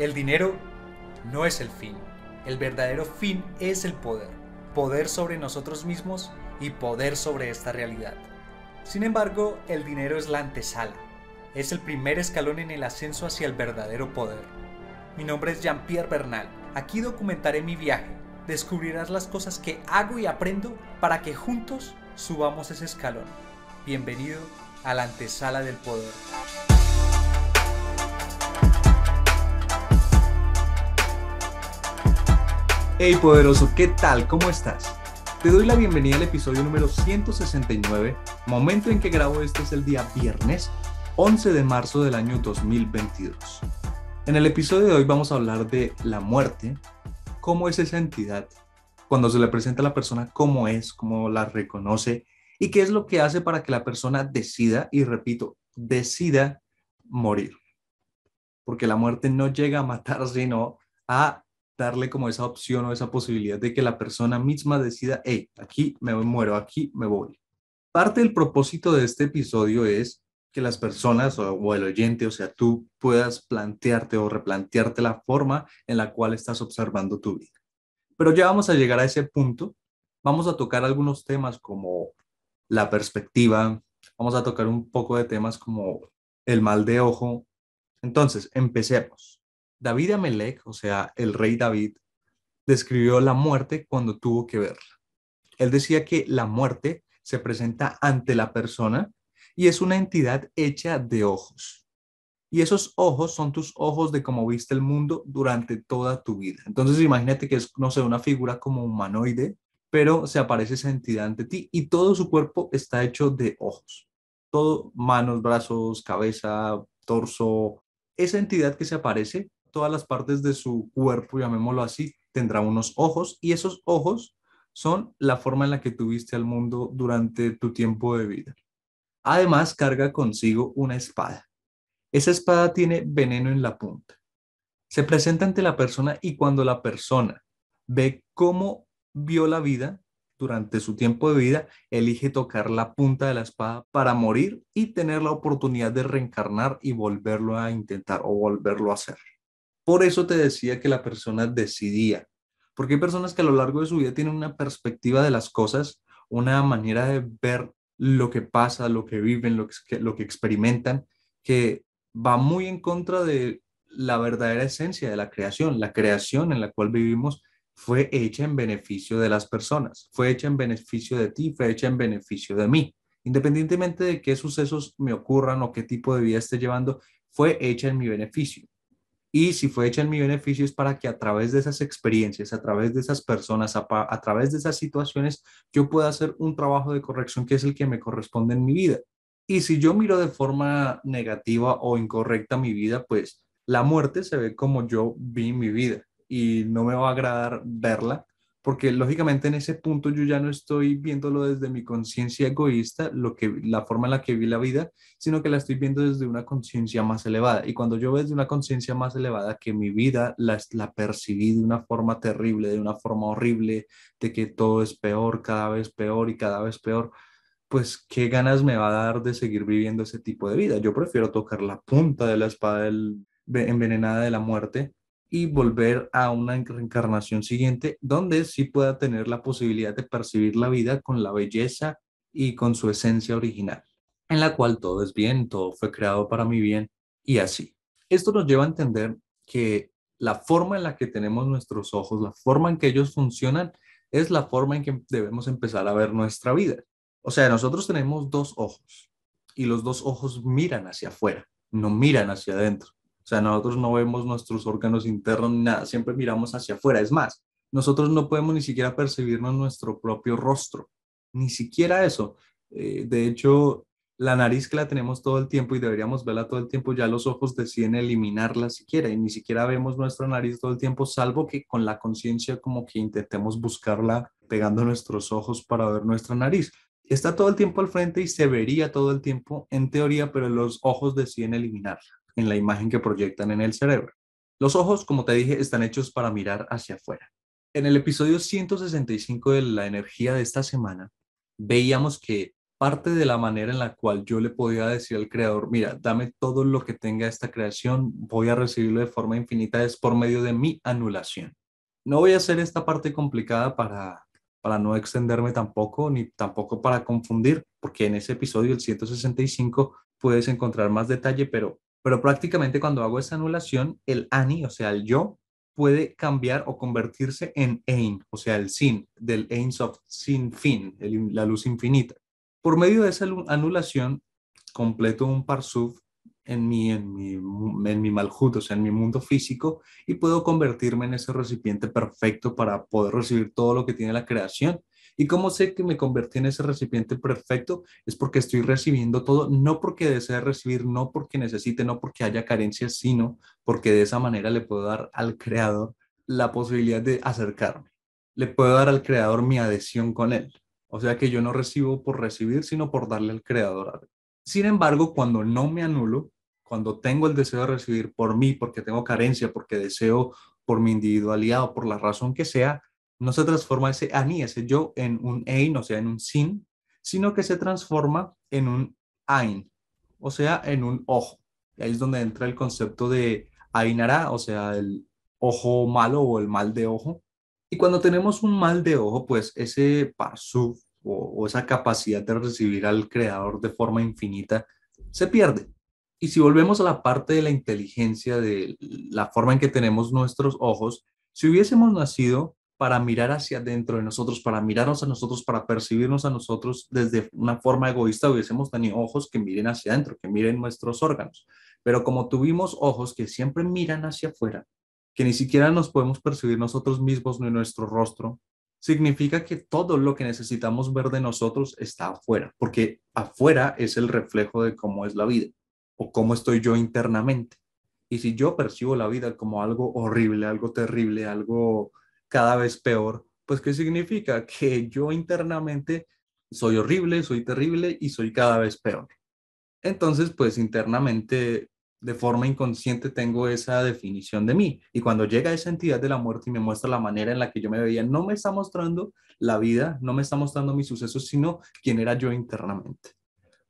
El dinero no es el fin. El verdadero fin es el poder. Poder sobre nosotros mismos y poder sobre esta realidad. Sin embargo, el dinero es la antesala. Es el primer escalón en el ascenso hacia el verdadero poder. Mi nombre es Jean-Pierre Bernal. Aquí documentaré mi viaje. Descubrirás las cosas que hago y aprendo para que juntos subamos ese escalón. Bienvenido a la antesala del poder. Hey poderoso, ¿qué tal? ¿Cómo estás? Te doy la bienvenida al episodio número 169, momento en que grabo este es el día viernes 11 de marzo del año 2022. En el episodio de hoy vamos a hablar de la muerte, cómo es esa entidad, cuando se le presenta a la persona, cómo es, cómo la reconoce y qué es lo que hace para que la persona decida, y repito, decida morir. Porque la muerte no llega a matar, sino a darle como esa opción o esa posibilidad de que la persona misma decida, hey, aquí me muero, aquí me voy. Parte del propósito de este episodio es que las personas o, el oyente, o sea, tú puedas plantearte o replantearte la forma en la cual estás observando tu vida. Pero ya vamos a llegar a ese punto. Vamos a tocar algunos temas como la perspectiva, vamos a tocar un poco de temas como el mal de ojo. Entonces, empecemos. David Amelech, o sea, el rey David, describió la muerte cuando tuvo que verla. Él decía que la muerte se presenta ante la persona y es una entidad hecha de ojos. Y esos ojos son tus ojos de cómo viste el mundo durante toda tu vida. Entonces imagínate que es, no sé, una figura como humanoide, pero se aparece esa entidad ante ti y todo su cuerpo está hecho de ojos. Todo, manos, brazos, cabeza, torso. Esa entidad que se aparece todas las partes de su cuerpo, llamémoslo así, tendrá unos ojos y esos ojos son la forma en la que tuviste al mundo durante tu tiempo de vida. Además, carga consigo una espada. Esa espada tiene veneno en la punta. Se presenta ante la persona y cuando la persona ve cómo vio la vida durante su tiempo de vida, elige tocar la punta de la espada para morir y tener la oportunidad de reencarnar y volverlo a intentar o volverlo a hacer. Por eso te decía que la persona decidía, porque hay personas que a lo largo de su vida tienen una perspectiva de las cosas, una manera de ver lo que pasa, lo que viven, lo que, experimentan, que va muy en contra de la verdadera esencia de la creación. La creación en la cual vivimos fue hecha en beneficio de las personas, fue hecha en beneficio de ti, fue hecha en beneficio de mí. Independientemente de qué sucesos me ocurran o qué tipo de vida esté llevando, fue hecha en mi beneficio. Y si fue hecha en mi beneficio es para que a través de esas experiencias, a través de esas personas, a, a través de esas situaciones, yo pueda hacer un trabajo de corrección que es el que me corresponde en mi vida. Y si yo miro de forma negativa o incorrecta mi vida, pues la muerte se ve como yo vi mi vida y no me va a agradar verla, porque lógicamente en ese punto yo ya no estoy viéndolo desde mi conciencia egoísta, lo que, la forma en la que vi la vida, sino que la estoy viendo desde una conciencia más elevada. Y cuando yo veo desde una conciencia más elevada que mi vida la, la percibí de una forma terrible, de una forma horrible, de que todo es peor, cada vez peor y cada vez peor, pues qué ganas me va a dar de seguir viviendo ese tipo de vida. Yo prefiero tocar la punta de la espada envenenada de la muerte y volver a una reencarnación siguiente donde sí pueda tener la posibilidad de percibir la vida con la belleza y con su esencia original, en la cual todo es bien, todo fue creado para mi bien y así. Esto nos lleva a entender que la forma en la que tenemos nuestros ojos, la forma en que ellos funcionan, es la forma en que debemos empezar a ver nuestra vida. O sea, nosotros tenemos dos ojos y los dos ojos miran hacia afuera, no miran hacia adentro sea, nosotros no vemos nuestros órganos internos ni nada, siempre miramos hacia afuera. Es más, nosotros no podemos ni siquiera percibirnos nuestro propio rostro, ni siquiera eso. Eh, de hecho, la nariz que la tenemos todo el tiempo y deberíamos verla todo el tiempo, ya los ojos deciden eliminarla siquiera y ni siquiera vemos nuestra nariz todo el tiempo, salvo que con la conciencia como que intentemos buscarla pegando nuestros ojos para ver nuestra nariz. Está todo el tiempo al frente y se vería todo el tiempo en teoría, pero los ojos deciden eliminarla en la imagen que proyectan en el cerebro. Los ojos, como te dije, están hechos para mirar hacia afuera. En el episodio 165 de La energía de esta semana, veíamos que parte de la manera en la cual yo le podía decir al creador, mira, dame todo lo que tenga esta creación, voy a recibirlo de forma infinita, es por medio de mi anulación. No voy a hacer esta parte complicada para, para no extenderme tampoco, ni tampoco para confundir, porque en ese episodio, el 165, puedes encontrar más detalle, pero pero prácticamente cuando hago esa anulación, el ani, o sea, el yo, puede cambiar o convertirse en ein, o sea, el sin, del ein of sin fin, la luz infinita. Por medio de esa anulación, completo un parsuf en mi, en mi, en mi malhut, o sea, en mi mundo físico, y puedo convertirme en ese recipiente perfecto para poder recibir todo lo que tiene la creación ¿Y cómo sé que me convertí en ese recipiente perfecto? Es porque estoy recibiendo todo, no porque desee recibir, no porque necesite, no porque haya carencia, sino porque de esa manera le puedo dar al creador la posibilidad de acercarme. Le puedo dar al creador mi adhesión con él. O sea que yo no recibo por recibir, sino por darle al creador Sin embargo, cuando no me anulo, cuando tengo el deseo de recibir por mí, porque tengo carencia, porque deseo por mi individualidad o por la razón que sea, no se transforma ese ani, ese yo, en un ein, o sea, en un sin, sino que se transforma en un ain, o sea, en un ojo. ahí es donde entra el concepto de ainara, o sea, el ojo malo o el mal de ojo. Y cuando tenemos un mal de ojo, pues ese parsuf o esa capacidad de recibir al creador de forma infinita se pierde. Y si volvemos a la parte de la inteligencia, de la forma en que tenemos nuestros ojos, si hubiésemos nacido para mirar hacia adentro de nosotros, para mirarnos a nosotros, para percibirnos a nosotros desde una forma egoísta, hubiésemos tenido ojos que miren hacia adentro, que miren nuestros órganos. Pero como tuvimos ojos que siempre miran hacia afuera, que ni siquiera nos podemos percibir nosotros mismos ni nuestro rostro, significa que todo lo que necesitamos ver de nosotros está afuera, porque afuera es el reflejo de cómo es la vida o cómo estoy yo internamente. Y si yo percibo la vida como algo horrible, algo terrible, algo cada vez peor, pues ¿qué significa? Que yo internamente soy horrible, soy terrible y soy cada vez peor. Entonces, pues internamente, de forma inconsciente, tengo esa definición de mí. Y cuando llega esa entidad de la muerte y me muestra la manera en la que yo me veía, no me está mostrando la vida, no me está mostrando mis sucesos, sino quién era yo internamente.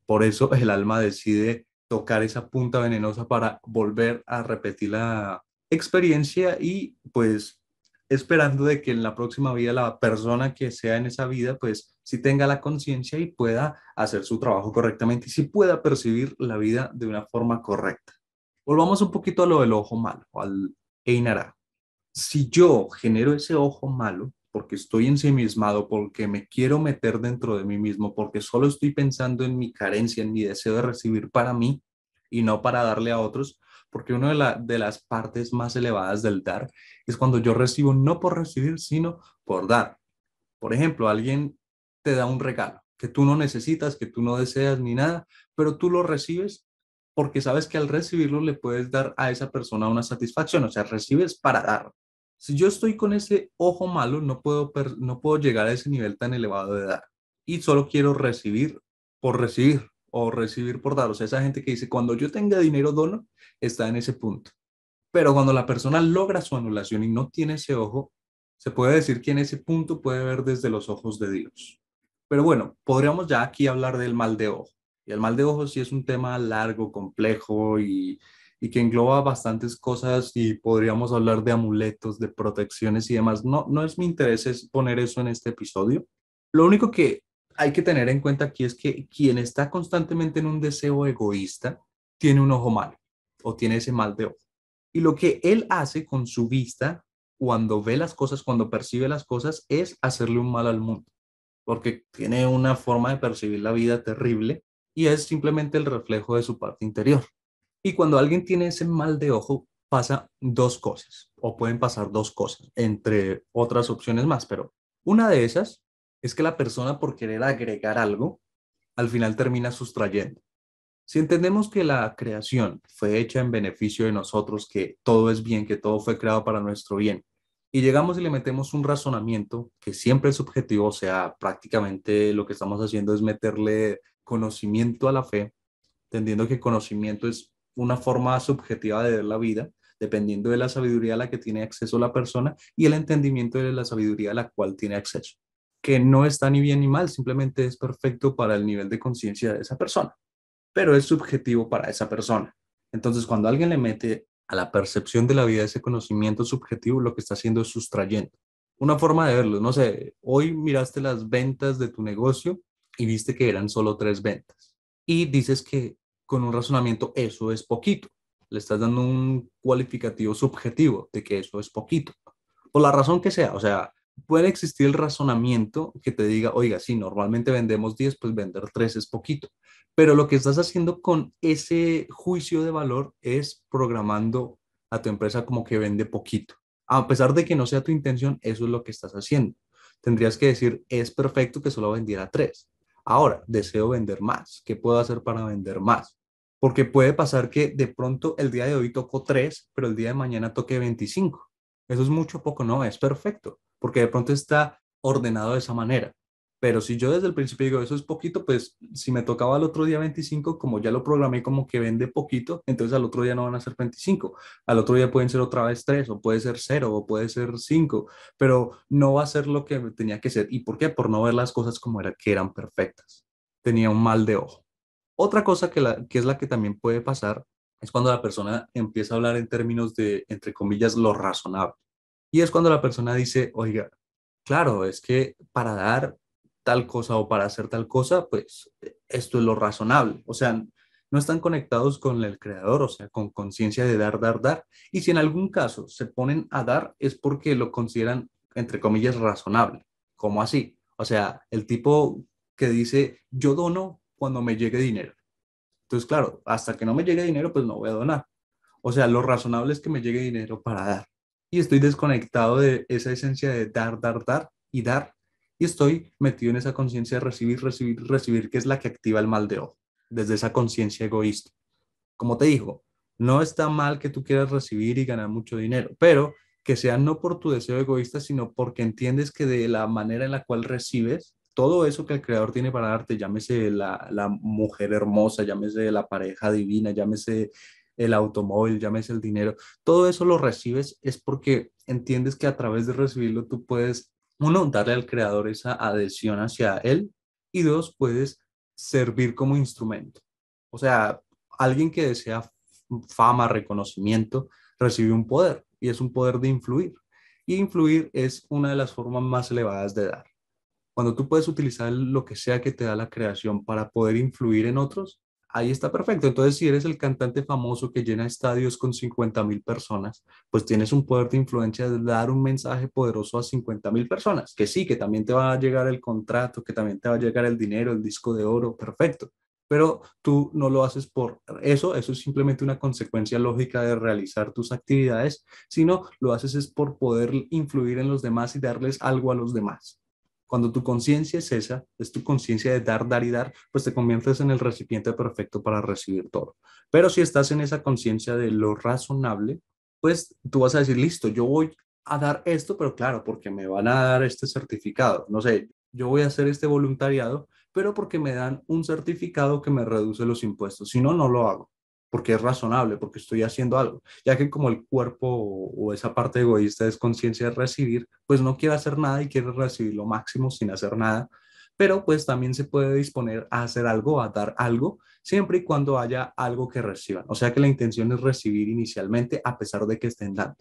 Por eso el alma decide tocar esa punta venenosa para volver a repetir la experiencia y pues esperando de que en la próxima vida la persona que sea en esa vida, pues si tenga la conciencia y pueda hacer su trabajo correctamente y si pueda percibir la vida de una forma correcta. Volvamos un poquito a lo del ojo malo, al Einara. Si yo genero ese ojo malo, porque estoy ensimismado, porque me quiero meter dentro de mí mismo, porque solo estoy pensando en mi carencia, en mi deseo de recibir para mí y no para darle a otros, porque una de, las partes más elevadas del dar es cuando yo recibo no por recibir, sino por dar. Por ejemplo, alguien te da un regalo que tú no necesitas, que tú no deseas ni nada, pero tú lo recibes porque sabes que al recibirlo le puedes dar a esa persona una satisfacción, o sea, recibes para dar. Si yo estoy con ese ojo malo, no puedo, no puedo llegar a ese nivel tan elevado de dar y solo quiero recibir por recibir o recibir por dar. O sea, esa gente que dice, cuando yo tenga dinero, dono, está en ese punto. Pero cuando la persona logra su anulación y no tiene ese ojo, se puede decir que en ese punto puede ver desde los ojos de Dios. Pero bueno, podríamos ya aquí hablar del mal de ojo. Y el mal de ojo sí es un tema largo, complejo y, y que engloba bastantes cosas y podríamos hablar de amuletos, de protecciones y demás. No, no es mi interés es poner eso en este episodio. Lo único que hay que tener en cuenta aquí es que quien está constantemente en un deseo egoísta tiene un ojo malo o tiene ese mal de ojo. Y lo que él hace con su vista cuando ve las cosas, cuando percibe las cosas, es hacerle un mal al mundo, porque tiene una forma de percibir la vida terrible y es simplemente el reflejo de su parte interior. Y cuando alguien tiene ese mal de ojo, pasa dos cosas, o pueden pasar dos cosas, entre otras opciones más, pero una de esas es que la persona por querer agregar algo, al final termina sustrayendo. Si entendemos que la creación fue hecha en beneficio de nosotros, que todo es bien, que todo fue creado para nuestro bien, y llegamos y le metemos un razonamiento que siempre es subjetivo, o sea, prácticamente lo que estamos haciendo es meterle conocimiento a la fe, entendiendo que conocimiento es una forma subjetiva de ver la vida, dependiendo de la sabiduría a la que tiene acceso la persona y el entendimiento de la sabiduría a la cual tiene acceso que no está ni bien ni mal, simplemente es perfecto para el nivel de conciencia de esa persona, pero es subjetivo para esa persona. Entonces, cuando alguien le mete a la percepción de la vida ese conocimiento subjetivo, lo que está haciendo es sustrayendo. Una forma de verlo, no sé, hoy miraste las ventas de tu negocio y viste que eran solo tres ventas y dices que con un razonamiento eso es poquito. Le estás dando un cualificativo subjetivo de que eso es poquito, por la razón que sea, o sea, puede existir el razonamiento que te diga, oiga, si normalmente vendemos 10, pues vender 3 es poquito. Pero lo que estás haciendo con ese juicio de valor es programando a tu empresa como que vende poquito. A pesar de que no sea tu intención, eso es lo que estás haciendo. Tendrías que decir, es perfecto que solo vendiera 3. Ahora, deseo vender más. ¿Qué puedo hacer para vender más? Porque puede pasar que de pronto el día de hoy toco 3, pero el día de mañana toque 25. Eso es mucho poco, no, es perfecto porque de pronto está ordenado de esa manera. Pero si yo desde el principio digo, eso es poquito, pues si me tocaba al otro día 25, como ya lo programé como que vende poquito, entonces al otro día no van a ser 25. Al otro día pueden ser otra vez 3, o puede ser 0, o puede ser 5, pero no va a ser lo que tenía que ser. ¿Y por qué? Por no ver las cosas como era, que eran perfectas. Tenía un mal de ojo. Otra cosa que es la que también puede pasar es cuando la persona empieza a hablar en términos de, entre comillas, lo razonable. Y es cuando la persona dice, oiga, claro, es que para dar tal cosa o para hacer tal cosa, pues esto es lo razonable. O sea, no están conectados con el creador, o sea, con conciencia de dar, dar, dar. Y si en algún caso se ponen a dar, es porque lo consideran, entre comillas, razonable. ¿Cómo así? O sea, el tipo que dice, yo dono cuando me llegue dinero. Entonces, claro, hasta que no me llegue dinero, pues no voy a donar. O sea, lo razonable es que me llegue dinero para dar y estoy desconectado de esa esencia de dar, dar, dar y dar y estoy metido en esa conciencia de recibir, recibir, recibir, que es la que activa el mal de ojo, desde esa conciencia egoísta. Como te digo, no está mal que tú quieras recibir y ganar mucho dinero, pero que sea no por tu deseo egoísta, sino porque entiendes que de la manera en la cual recibes, todo eso que el creador tiene para darte, llámese la, la mujer hermosa, llámese la pareja divina, llámese el automóvil, llámese el dinero, todo eso lo recibes es porque entiendes que a través de recibirlo tú puedes, uno, darle al creador esa adhesión hacia él y dos, puedes servir como instrumento. O sea, alguien que desea fama, reconocimiento, recibe un poder y es un poder de influir. Y influir es una de las formas más elevadas de dar. Cuando tú puedes utilizar lo que sea que te da la creación para poder influir en otros, ahí está perfecto. Entonces, si eres el cantante famoso que llena estadios con 50 mil personas, pues tienes un poder de influencia de dar un mensaje poderoso a 50 mil personas, que sí, que también te va a llegar el contrato, que también te va a llegar el dinero, el disco de oro, perfecto. Pero tú no lo haces por eso, eso es simplemente una consecuencia lógica de realizar tus actividades, sino lo haces es por poder influir en los demás y darles algo a los demás. Cuando tu conciencia es esa, es tu conciencia de dar, dar y dar, pues te conviertes en el recipiente perfecto para recibir todo. Pero si estás en esa conciencia de lo razonable, pues tú vas a decir, listo, yo voy a dar esto, pero claro, porque me van a dar este certificado. No sé, yo voy a hacer este voluntariado, pero porque me dan un certificado que me reduce los impuestos. Si no, no lo hago porque es razonable, porque estoy haciendo algo, ya que como el cuerpo o, esa parte egoísta es conciencia de recibir, pues no quiere hacer nada y quiere recibir lo máximo sin hacer nada, pero pues también se puede disponer a hacer algo, a dar algo, siempre y cuando haya algo que reciban. O sea que la intención es recibir inicialmente a pesar de que estén dando.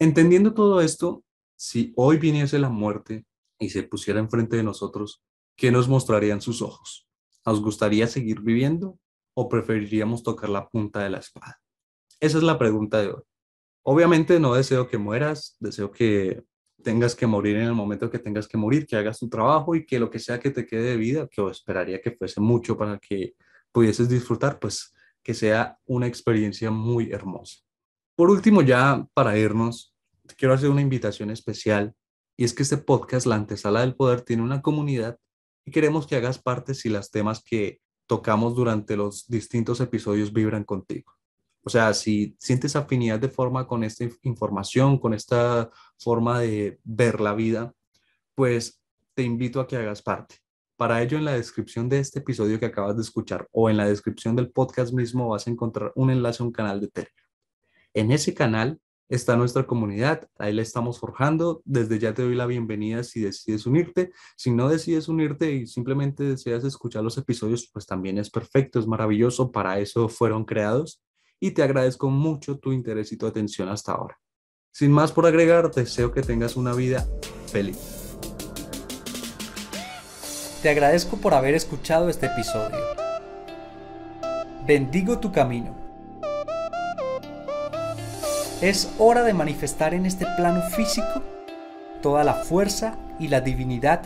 Entendiendo todo esto, si hoy viniese la muerte y se pusiera enfrente de nosotros, ¿qué nos mostrarían sus ojos? ¿Nos gustaría seguir viviendo o preferiríamos tocar la punta de la espada? Esa es la pregunta de hoy. Obviamente no deseo que mueras, deseo que tengas que morir en el momento que tengas que morir, que hagas tu trabajo y que lo que sea que te quede de vida, que esperaría que fuese mucho para que pudieses disfrutar, pues que sea una experiencia muy hermosa. Por último, ya para irnos, quiero hacer una invitación especial y es que este podcast, La Antesala del Poder, tiene una comunidad y queremos que hagas parte si las temas que tocamos durante los distintos episodios vibran contigo. O sea, si sientes afinidad de forma con esta información, con esta forma de ver la vida, pues te invito a que hagas parte. Para ello, en la descripción de este episodio que acabas de escuchar o en la descripción del podcast mismo vas a encontrar un enlace a un canal de Telegram. En ese canal está nuestra comunidad, ahí la estamos forjando. Desde ya te doy la bienvenida si decides unirte. Si no decides unirte y simplemente deseas escuchar los episodios, pues también es perfecto, es maravilloso, para eso fueron creados. Y te agradezco mucho tu interés y tu atención hasta ahora. Sin más por agregar, deseo que tengas una vida feliz. Te agradezco por haber escuchado este episodio. Bendigo tu camino es hora de manifestar en este plano físico toda la fuerza y la divinidad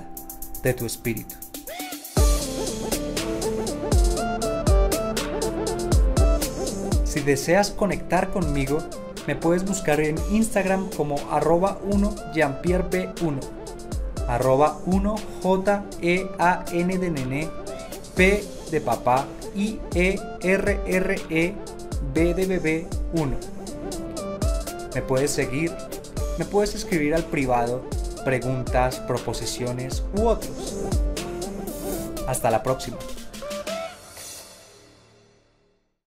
de tu espíritu. Si deseas conectar conmigo, me puedes buscar en Instagram como arroba 1 1 arroba 1 j e a n de nene p de papá i e r r e b de bebé 1 me puedes seguir, me puedes escribir al privado preguntas, proposiciones u otros. Hasta la próxima.